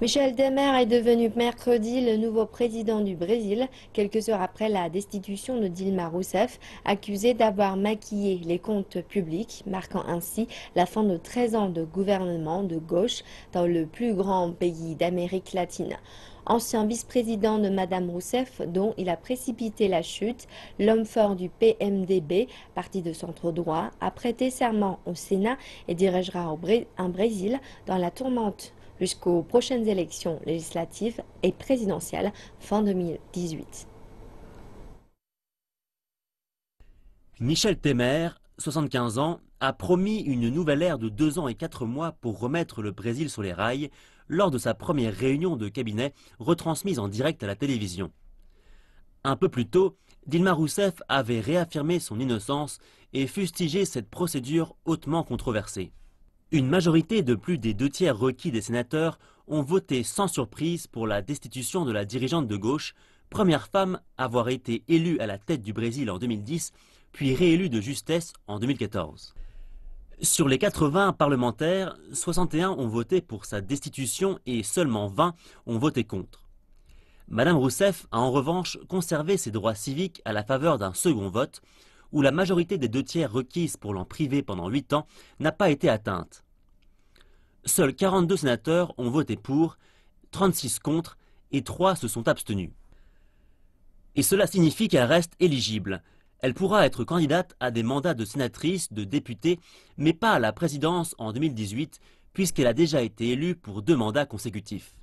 Michel Demer est devenu mercredi le nouveau président du Brésil, quelques heures après la destitution de Dilma Rousseff, accusée d'avoir maquillé les comptes publics, marquant ainsi la fin de 13 ans de gouvernement de gauche dans le plus grand pays d'Amérique latine. Ancien vice-président de Madame Rousseff, dont il a précipité la chute, l'homme fort du PMDB, parti de centre droit, a prêté serment au Sénat et dirigera un Brésil dans la tourmente jusqu'aux prochaines élections législatives et présidentielles fin 2018. Michel Temer, 75 ans, a promis une nouvelle ère de deux ans et quatre mois pour remettre le Brésil sur les rails lors de sa première réunion de cabinet retransmise en direct à la télévision. Un peu plus tôt, Dilma Rousseff avait réaffirmé son innocence et fustigé cette procédure hautement controversée. Une majorité de plus des deux tiers requis des sénateurs ont voté sans surprise pour la destitution de la dirigeante de gauche, première femme à avoir été élue à la tête du Brésil en 2010, puis réélue de justesse en 2014. Sur les 80 parlementaires, 61 ont voté pour sa destitution et seulement 20 ont voté contre. Madame Rousseff a en revanche conservé ses droits civiques à la faveur d'un second vote, où la majorité des deux tiers requises pour l'en priver pendant huit ans n'a pas été atteinte. Seuls 42 sénateurs ont voté pour, 36 contre et 3 se sont abstenus. Et cela signifie qu'elle reste éligible. Elle pourra être candidate à des mandats de sénatrice, de députée, mais pas à la présidence en 2018, puisqu'elle a déjà été élue pour deux mandats consécutifs.